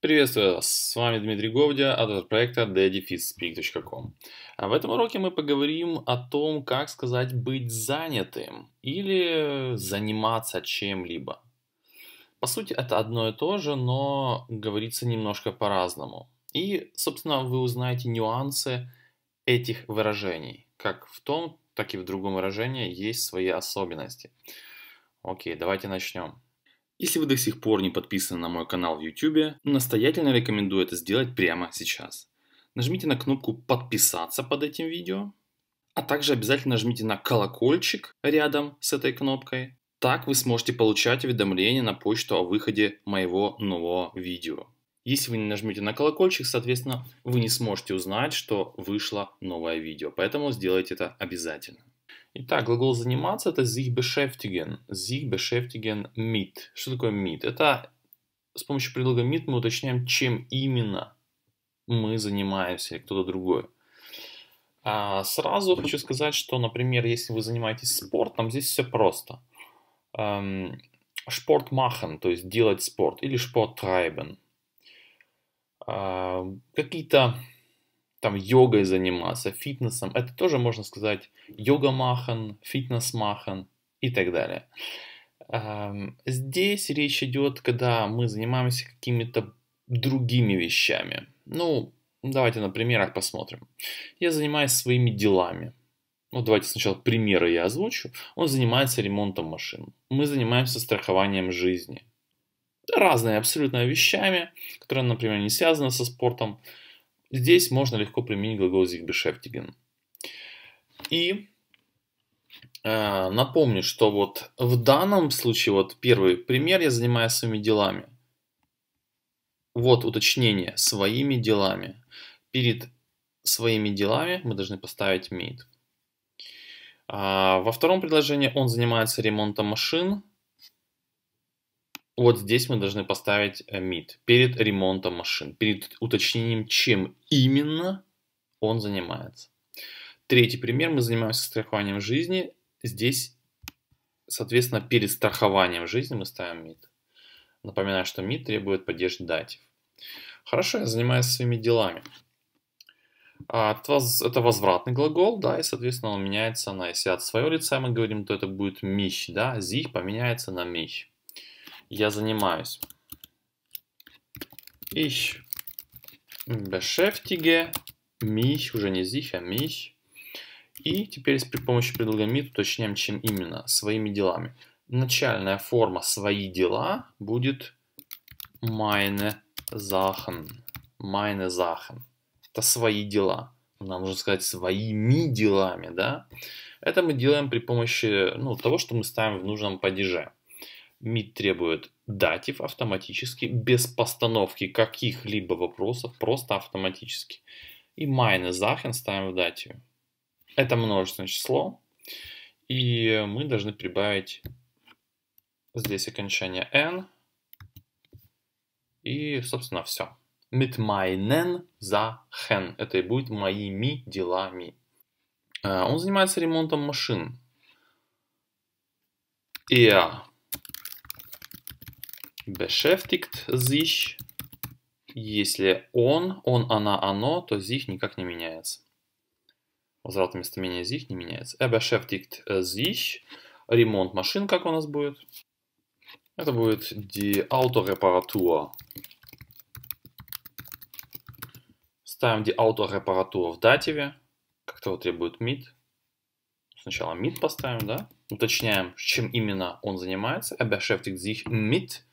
Приветствую вас, с вами Дмитрий Говдя, автор проекта thedefitspeak.com. А в этом уроке мы поговорим о том, как сказать «быть занятым» или «заниматься чем-либо». По сути, это одно и то же, но говорится немножко по-разному. И, собственно, вы узнаете нюансы этих выражений. Как в том, так и в другом выражении есть свои особенности. Окей, давайте начнем. Если вы до сих пор не подписаны на мой канал в YouTube, настоятельно рекомендую это сделать прямо сейчас. Нажмите на кнопку «Подписаться» под этим видео, а также обязательно нажмите на колокольчик рядом с этой кнопкой. Так вы сможете получать уведомления на почту о выходе моего нового видео. Если вы не нажмете на колокольчик, соответственно, вы не сможете узнать, что вышло новое видео. Поэтому сделайте это обязательно. Итак, глагол заниматься это sich beschäftigen. Sich beschäftigen mit. Что такое mit? Это с помощью предлога mit мы уточняем, чем именно мы занимаемся или кто-то другой. А сразу хочу сказать, что, например, если вы занимаетесь спортом, здесь все просто. Эм, спорт machen, то есть делать спорт, или спорт treiben. А, какие-то там йогой заниматься, фитнесом. Это тоже можно сказать йога-махан, фитнес-махан и так далее. Эм, здесь речь идет, когда мы занимаемся какими-то другими вещами. Ну, давайте на примерах посмотрим. Я занимаюсь своими делами. Ну, давайте сначала примеры я озвучу. Он занимается ремонтом машин. Мы занимаемся страхованием жизни. Разные абсолютно вещами, которые, например, не связаны со спортом. Здесь можно легко применить глагол sich beschäftigen. И э, напомню, что вот в данном случае, вот первый пример, я занимаюсь своими делами. Вот уточнение, своими делами. Перед своими делами мы должны поставить made. А во втором предложении он занимается ремонтом машин. Вот здесь мы должны поставить э, мид перед ремонтом машин, перед уточнением, чем именно он занимается. Третий пример, мы занимаемся страхованием жизни. Здесь, соответственно, перед страхованием жизни мы ставим мид. Напоминаю, что мид требует поддержки датив. Хорошо, я занимаюсь своими делами. А, это возвратный глагол, да, и, соответственно, он меняется на, если от своего лица мы говорим, то это будет мищ, да, зих поменяется на мищ я занимаюсь. Ich beschäftige mich, уже не sich, а mich. И теперь при помощи предлога mit уточняем, чем именно, своими делами. Начальная форма «свои дела» будет meine Sachen. Meine Sachen. Это свои дела. Нам нужно сказать своими делами, да? Это мы делаем при помощи ну, того, что мы ставим в нужном падеже. МИД требует датив автоматически, без постановки каких-либо вопросов, просто автоматически. И майны захен ставим в датив. Это множественное число. И мы должны прибавить здесь окончание n. И, собственно, все. Mit meinen Sachen. Это и будет моими делами. А, он занимается ремонтом машин. Er beschäftigt sich, если он, он, она, оно, то sich никак не местоимение Возврат местоимения sich не меняется. Er beschäftigt sich, ремонт машин, как у нас будет. Это будет die Autoreparatur. Ставим die Autoreparatur в дативе, как того требует mit. Сначала mit поставим, да? Уточняем, чем именно он занимается. Er beschäftigt sich mit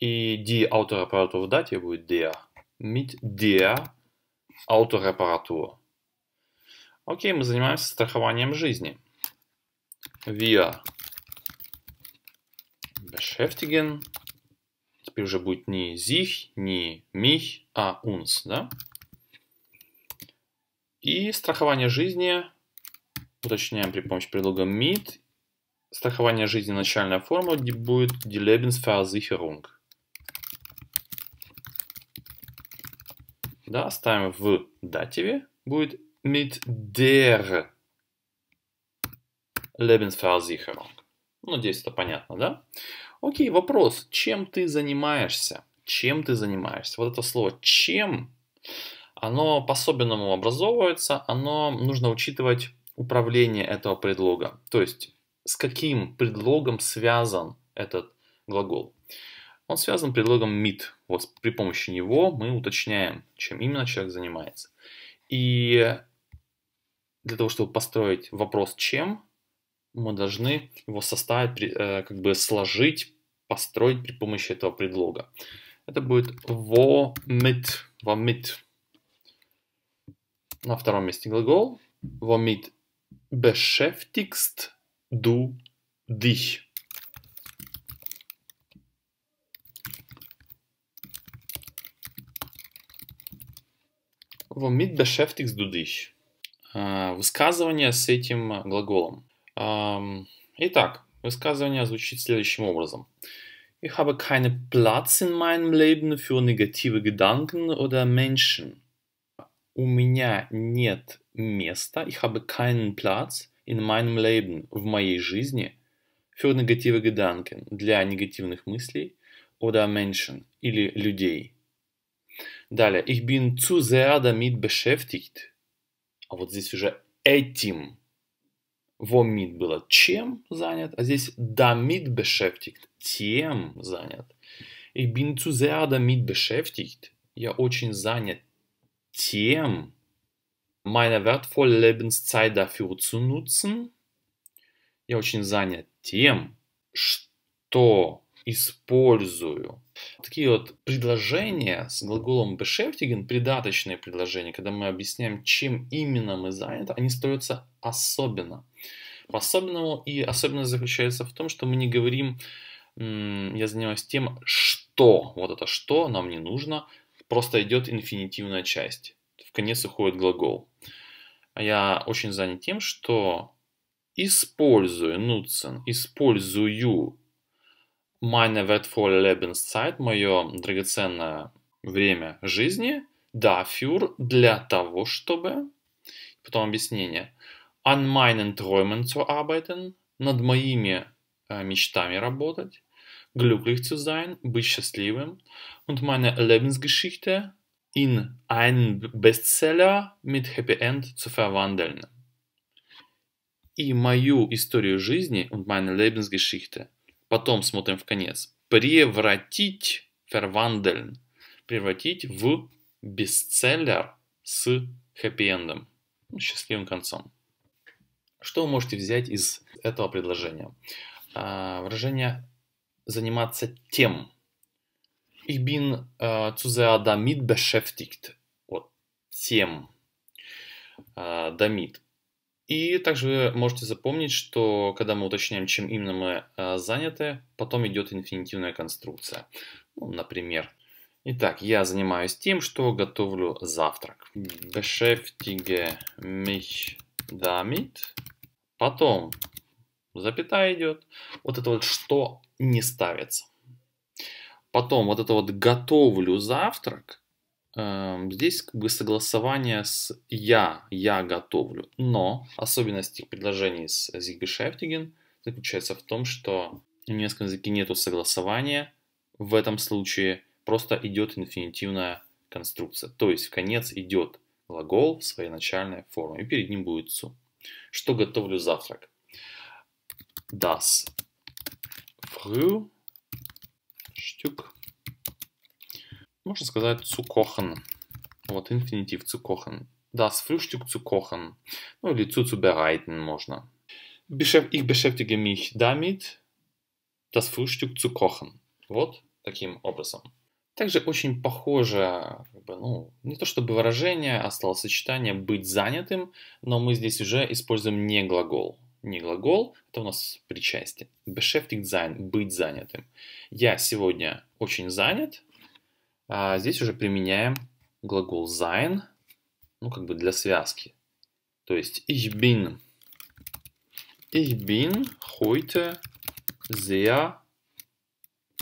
и D autoreparatur дате будет der. Mit der Autoreparatur. Окей, мы занимаемся страхованием жизни. Wir beschäftigen. Теперь уже будет не sich, не mich, а uns, да? И страхование жизни уточняем при помощи предлога mit. Страхование жизни начальная форма будет die Lebensversicherung. Да, ставим в дативе, будет mit der Lebensversicherung. Ну, надеюсь, это понятно, да? Окей, вопрос. Чем ты занимаешься? Чем ты занимаешься? Вот это слово «чем» оно по-особенному образовывается, оно нужно учитывать управление этого предлога. То есть, с каким предлогом связан этот глагол. Он связан предлогом meet. Вот при помощи него мы уточняем, чем именно человек занимается. И для того, чтобы построить вопрос «чем», мы должны его составить, э, как бы сложить, построить при помощи этого предлога. Это будет во во vomit. На втором месте глагол во vomit beschäftigst du dich. Vom mit beschäftigst du dich? Высказывание с этим глаголом. Итак, высказывание звучит следующим образом. Ich habe keinen Platz in meinem Leben für negative Gedanken oder Menschen. У меня нет места, ich habe keinen Platz in meinem Leben, в моей жизни, für negative Gedanken, для негативных мыслей, oder Menschen, или людей. Далее, ich bin zu sehr damit beschäftigt. А вот здесь уже этим. Вомит было чем занят, а здесь damit beschäftigt, тем занят. Ich bin zu sehr damit beschäftigt. Я очень занят тем, meine wertvolle Lebenszeit dafür zu nutzen. Я очень занят тем, что использую Такие вот предложения с глаголом beschäftigen, придаточные предложения, когда мы объясняем, чем именно мы заняты, они строятся особенно. По-особенному и особенность заключается в том, что мы не говорим я занимаюсь тем, что. Вот это что нам не нужно. Просто идет инфинитивная часть. В конец уходит глагол. А я очень занят тем, что использую, нутсен, использую meine wertvolle Lebenszeit, мое драгоценное время жизни, dafür, для того, чтобы, потом объяснение, an meinen Träumen zu arbeiten, над моими э, мечтами работать, glücklich zu sein, быть счастливым, und meine Lebensgeschichte in einen Bestseller mit Happy End zu verwandeln. И мою историю жизни und meine Lebensgeschichte – потом смотрим в конец. Превратить verwandeln. Превратить в бестселлер с хэппи-эндом. Ну, счастливым концом. Что вы можете взять из этого предложения? А, выражение заниматься тем. Ich bin äh, zu sehr damit beschäftigt. Вот, тем. Äh, а, damit. И также можете запомнить, что когда мы уточняем, чем именно мы э, заняты, потом идет инфинитивная конструкция. Ну, например, Итак, я занимаюсь тем, что готовлю завтрак. Beschäftige mich damit. Потом запятая идет. Вот это вот что не ставится. Потом вот это вот готовлю завтрак Эм, здесь как бы согласование с «я», «я готовлю». Но особенность этих предложений с Зигбешефтиген заключается в том, что в немецком языке нету согласования. В этом случае просто идет инфинитивная конструкция. То есть в конец идет глагол в своей начальной форме, и перед ним будет «су». Что готовлю завтрак? Das Frühstück можно сказать «цукохен». Вот инфинитив «цукохен». Das Frühstück zu kochen. Ну или bereiten" можно. Ich beschäftige mich damit, das Frühstück zu kochen. Вот таким образом. Также очень похоже, как бы, ну, не то чтобы выражение, а словосочетание «быть занятым», но мы здесь уже используем не глагол. Не глагол, это у нас причастие. Beschäftigt sein, быть занятым. Я сегодня очень занят, а здесь уже применяем глагол sein, ну, как бы для связки. То есть ich bin. Ich bin heute sehr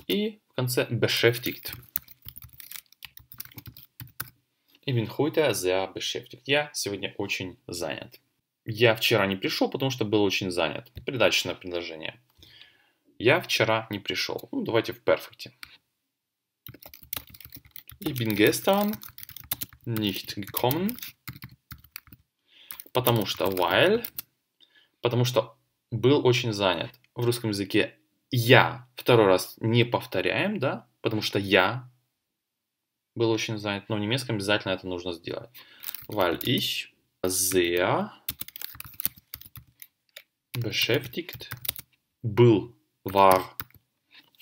и в конце beschäftigt. Ich bin heute sehr beschäftigt. Я сегодня очень занят. Я вчера не пришел, потому что был очень занят. Придачное предложение. Я вчера не пришел. Ну, давайте в перфекте. Ich bin gestern nicht gekommen, потому что while, потому что был очень занят. В русском языке я второй раз не повторяем, да, потому что я был очень занят, но в немецком обязательно это нужно сделать. Weil ich sehr beschäftigt был, war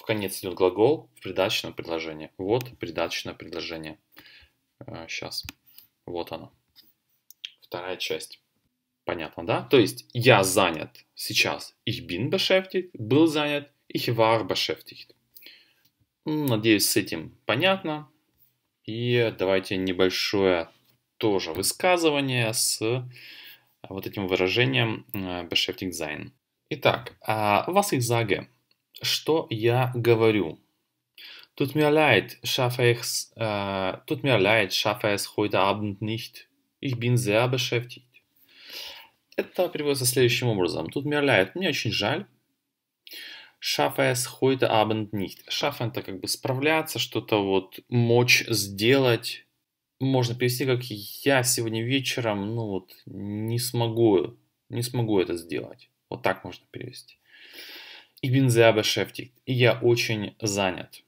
в конец идет глагол в придаточном предложении. Вот придаточное предложение. Сейчас. Э, вот оно. Вторая часть. Понятно, да? То есть я занят сейчас. Ich bin beschäftigt. Был занят. Ich war beschäftigt. Надеюсь, с этим понятно. И давайте небольшое тоже высказывание с э, вот этим выражением э, beschäftigt sein. Итак, was ich sage – что я говорю. Тут mir leid, schaffe ich's, äh, tut mir leid, schaffe es heute Abend nicht. Ich bin sehr beschäftigt. Это переводится следующим образом. Тут mir leid, мне очень жаль. Schaffe es heute Abend nicht. Schaffen это как бы справляться, что-то вот мочь сделать. Можно перевести как я сегодня вечером, ну вот не смогу, не смогу это сделать. Вот так можно перевести. Ich bin sehr beschäftigt. Я очень занят.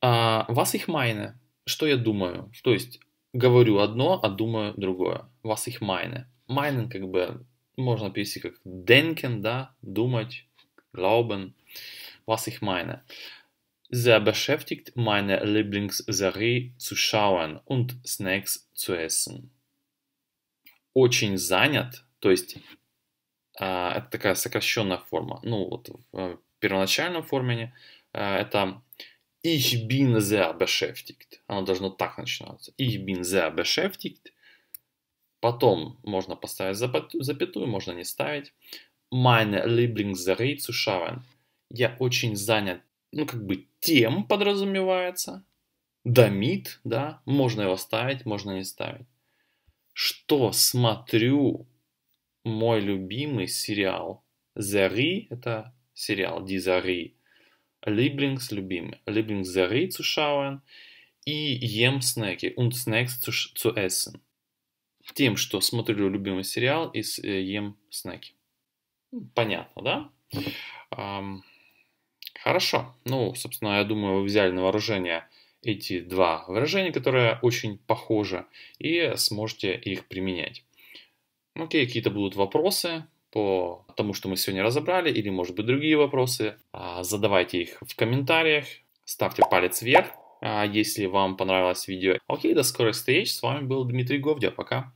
А, was ich meine? Что я думаю? То есть говорю одно, а думаю другое. Was ich meine? Meinen как бы можно перевести как denken, да, думать, glauben. Was ich meine? Sehr beschäftigt, meine Lieblingsserie zu schauen und Snacks zu essen. Очень занят, то есть а, это такая сокращенная форма. Ну, вот в э, первоначальном форме э, это Ich bin sehr beschäftigt. Оно должно так начинаться. Ich bin sehr beschäftigt. Потом можно поставить запятую, можно не ставить. Meine Lieblingsserie zu schauen. Я очень занят. Ну, как бы тем подразумевается. Damit, да. Можно его ставить, можно не ставить. Что смотрю мой любимый сериал. Зари – это сериал «Ди Зари». Lieblings любимый. Lieblings Зари zu и ем снеки. Und снекс, zu, zu essen. Тем, что смотрю любимый сериал и ем снеки. Понятно, да? Um, хорошо. Ну, собственно, я думаю, вы взяли на вооружение эти два выражения, которые очень похожи, и сможете их применять. Ну, окей, какие-то будут вопросы по тому, что мы сегодня разобрали, или, может быть, другие вопросы. А, задавайте их в комментариях, ставьте палец вверх, а, если вам понравилось видео. Окей, до скорых встреч. С вами был Дмитрий Говдя. Пока.